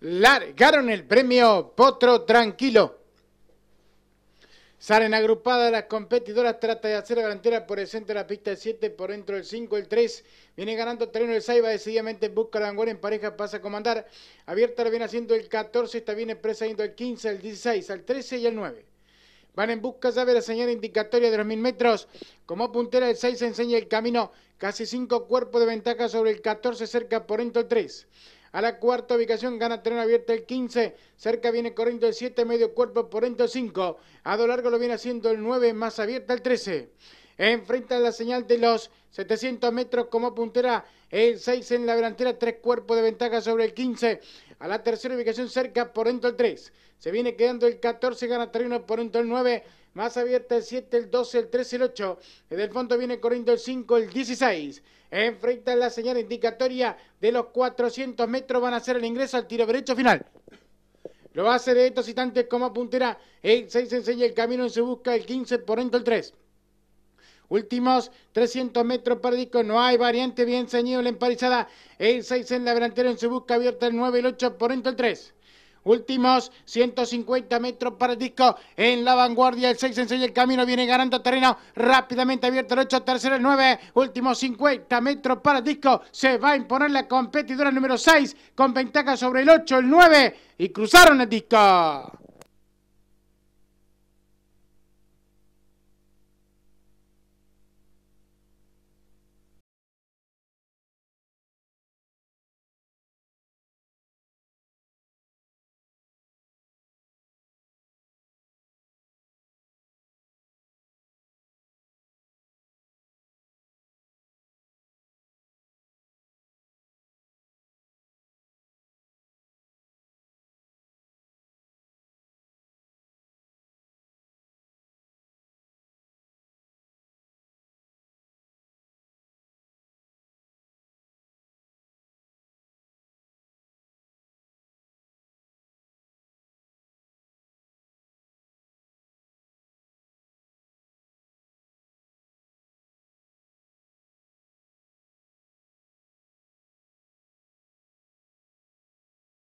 largaron el premio Potro Tranquilo. Salen agrupadas las competidoras, trata de hacer la delantera por el centro de la pista 7, por dentro el 5, el 3. Viene ganando terreno el 6, va decididamente busca la vanguardia en pareja, pasa a comandar. Abierta la viene haciendo el 14, está bien expresa yendo al 15, el 16, al 13 y al 9. Van en busca, ya ve la señal indicatoria de los mil metros. Como puntera, el 6 enseña el camino. Casi 5 cuerpos de ventaja sobre el 14, cerca por dentro el 3. A la cuarta ubicación gana Tren Abierta el 15. Cerca viene corriendo el 7, medio cuerpo por dentro 5. A lo largo lo viene haciendo el 9, más abierta el 13 enfrenta la señal de los 700 metros como puntera. El 6 en la delantera, tres cuerpos de ventaja sobre el 15. A la tercera ubicación cerca, por dentro el 3. Se viene quedando el 14, gana terreno por dentro el 9. Más abierta el 7, el 12, el 13, el 8. Desde el fondo viene corriendo el 5, el 16. Enfrenta la señal indicatoria de los 400 metros. Van a hacer el ingreso al tiro derecho final. Lo hace de estos instantes como puntera. El 6 enseña el camino, se busca el 15, por dentro el 3. Últimos 300 metros para Disco. No hay variante. Bien ceñido la emparizada. El 6 en la delantera en su busca abierta. El 9, el 8 por dentro el 3. Últimos 150 metros para disco. En la vanguardia, el 6 enseña el camino viene ganando terreno. Rápidamente abierto el 8, tercero el 9. Últimos 50 metros para disco. Se va a imponer la competidora número 6 con ventaja sobre el 8, el 9. Y cruzaron el disco.